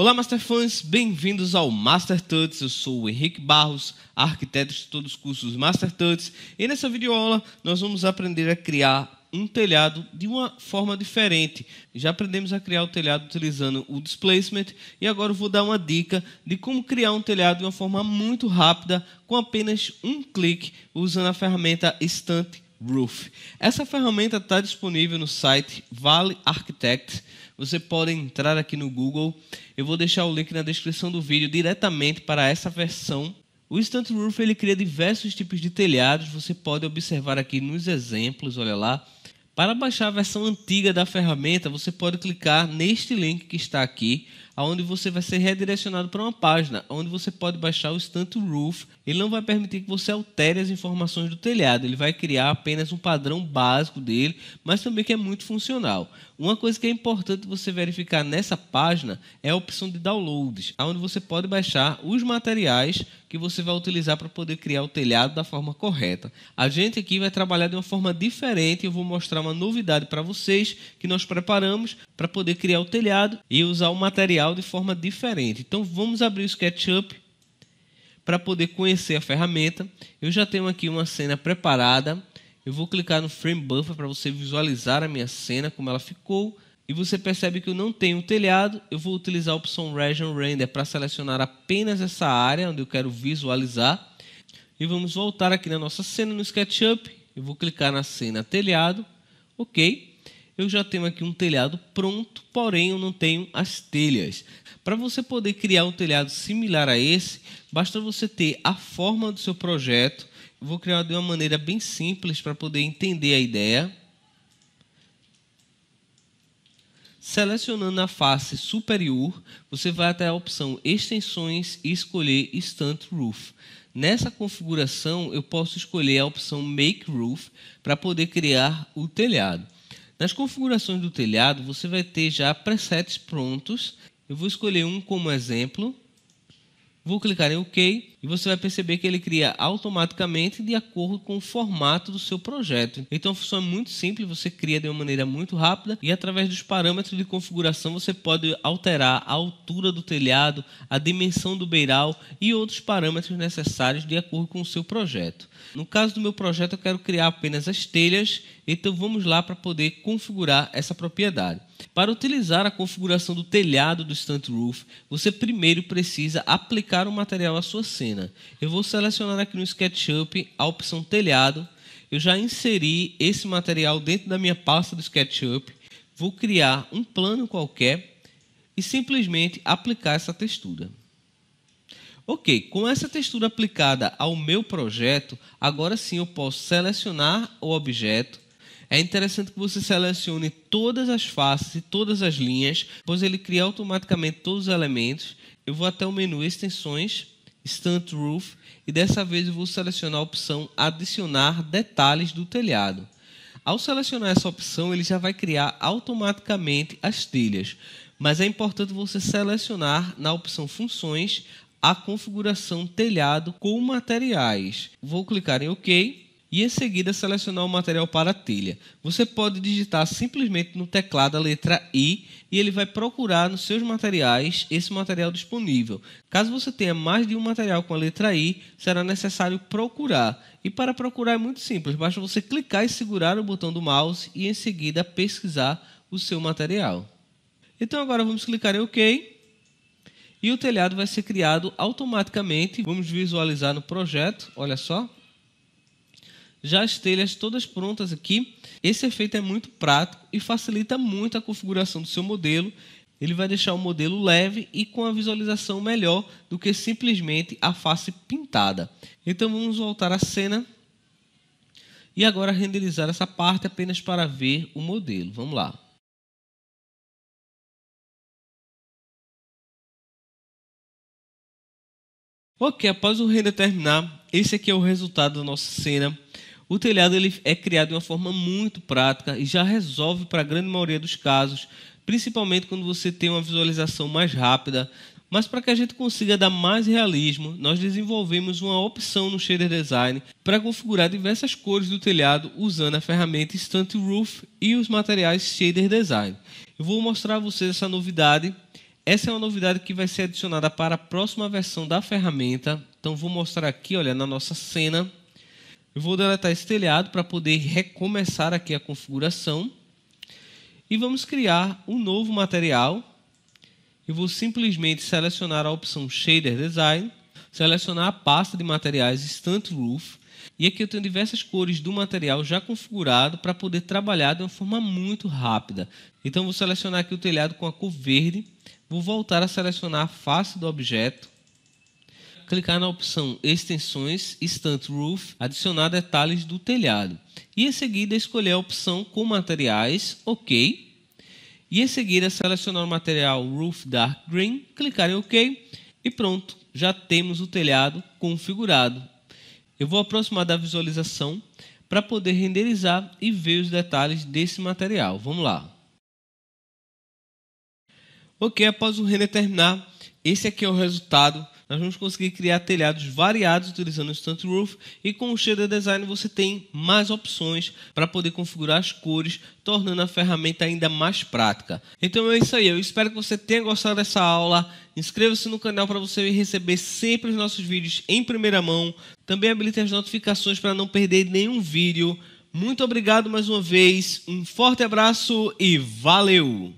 Olá, Masterfãs, bem-vindos ao Master Tuts. Eu sou o Henrique Barros, arquiteto de todos os cursos Master Tuts, e nessa videoaula nós vamos aprender a criar um telhado de uma forma diferente. Já aprendemos a criar o telhado utilizando o displacement e agora eu vou dar uma dica de como criar um telhado de uma forma muito rápida com apenas um clique usando a ferramenta Stunt Roof. Essa ferramenta está disponível no site Vale Architect. Você pode entrar aqui no Google. Eu vou deixar o link na descrição do vídeo diretamente para essa versão. O stunt roof ele cria diversos tipos de telhados. Você pode observar aqui nos exemplos, olha lá. Para baixar a versão antiga da ferramenta, você pode clicar neste link que está aqui, onde você vai ser redirecionado para uma página, onde você pode baixar o Stunt Roof. Ele não vai permitir que você altere as informações do telhado, ele vai criar apenas um padrão básico dele, mas também que é muito funcional. Uma coisa que é importante você verificar nessa página é a opção de downloads, onde você pode baixar os materiais que você vai utilizar para poder criar o telhado da forma correta. A gente aqui vai trabalhar de uma forma diferente, eu vou mostrar uma novidade para vocês que nós preparamos para poder criar o telhado e usar o material de forma diferente. Então vamos abrir o SketchUp para poder conhecer a ferramenta. Eu já tenho aqui uma cena preparada. Eu vou clicar no Frame Buffer para você visualizar a minha cena, como ela ficou. E você percebe que eu não tenho o telhado. Eu vou utilizar a opção Region Render para selecionar apenas essa área onde eu quero visualizar. E vamos voltar aqui na nossa cena no SketchUp. Eu vou clicar na cena telhado Ok, eu já tenho aqui um telhado pronto, porém eu não tenho as telhas. Para você poder criar um telhado similar a esse, basta você ter a forma do seu projeto. Eu vou criar de uma maneira bem simples para poder entender a ideia. Selecionando a face superior, você vai até a opção Extensões e escolher Stunt Roof. Nessa configuração, eu posso escolher a opção Make Roof para poder criar o telhado. Nas configurações do telhado, você vai ter já presets prontos. Eu vou escolher um como exemplo. Vou clicar em OK e você vai perceber que ele cria automaticamente de acordo com o formato do seu projeto. Então a função é muito simples, você cria de uma maneira muito rápida e através dos parâmetros de configuração você pode alterar a altura do telhado, a dimensão do beiral e outros parâmetros necessários de acordo com o seu projeto. No caso do meu projeto, eu quero criar apenas as telhas, então vamos lá para poder configurar essa propriedade. Para utilizar a configuração do telhado do Stunt Roof, você primeiro precisa aplicar o material à sua cena cena. Eu vou selecionar aqui no SketchUp a opção telhado. Eu já inseri esse material dentro da minha pasta do SketchUp. Vou criar um plano qualquer e simplesmente aplicar essa textura. Ok, com essa textura aplicada ao meu projeto, agora sim eu posso selecionar o objeto. É interessante que você selecione todas as faces e todas as linhas, pois ele cria automaticamente todos os elementos. Eu vou até o menu Extensões Stunt Roof e dessa vez eu vou selecionar a opção Adicionar detalhes do telhado. Ao selecionar essa opção, ele já vai criar automaticamente as telhas, mas é importante você selecionar na opção Funções a configuração telhado com materiais. Vou clicar em OK e em seguida selecionar o material para a telha. Você pode digitar simplesmente no teclado a letra I e ele vai procurar nos seus materiais esse material disponível. Caso você tenha mais de um material com a letra I, será necessário procurar. E para procurar é muito simples, basta você clicar e segurar o botão do mouse e em seguida pesquisar o seu material. Então agora vamos clicar em OK e o telhado vai ser criado automaticamente. Vamos visualizar no projeto, olha só já as telhas todas prontas aqui. Esse efeito é muito prático e facilita muito a configuração do seu modelo. Ele vai deixar o modelo leve e com a visualização melhor do que simplesmente a face pintada. Então vamos voltar à cena e agora renderizar essa parte apenas para ver o modelo. Vamos lá. Ok, após o render terminar, esse aqui é o resultado da nossa cena. O telhado ele é criado de uma forma muito prática e já resolve para a grande maioria dos casos, principalmente quando você tem uma visualização mais rápida. Mas para que a gente consiga dar mais realismo, nós desenvolvemos uma opção no Shader Design para configurar diversas cores do telhado usando a ferramenta Stunt Roof e os materiais Shader Design. Eu vou mostrar a vocês essa novidade. Essa é uma novidade que vai ser adicionada para a próxima versão da ferramenta. Então vou mostrar aqui, olha, na nossa cena eu vou deletar esse telhado para poder recomeçar aqui a configuração. E vamos criar um novo material. Eu vou simplesmente selecionar a opção Shader Design, selecionar a pasta de materiais Stunt Roof. E aqui eu tenho diversas cores do material já configurado para poder trabalhar de uma forma muito rápida. Então vou selecionar aqui o telhado com a cor verde. Vou voltar a selecionar a face do objeto clicar na opção Extensões Stunt Roof, adicionar detalhes do telhado. E em seguida escolher a opção com materiais, OK. E em seguida selecionar o material Roof Dark Green, clicar em OK e pronto, já temos o telhado configurado. Eu vou aproximar da visualização para poder renderizar e ver os detalhes desse material. Vamos lá. Ok, após o render terminar, esse aqui é o resultado nós vamos conseguir criar telhados variados utilizando o Stunt Roof e com o Shader Design você tem mais opções para poder configurar as cores, tornando a ferramenta ainda mais prática. Então é isso aí, eu espero que você tenha gostado dessa aula. Inscreva-se no canal para você receber sempre os nossos vídeos em primeira mão. Também habilite as notificações para não perder nenhum vídeo. Muito obrigado mais uma vez, um forte abraço e valeu!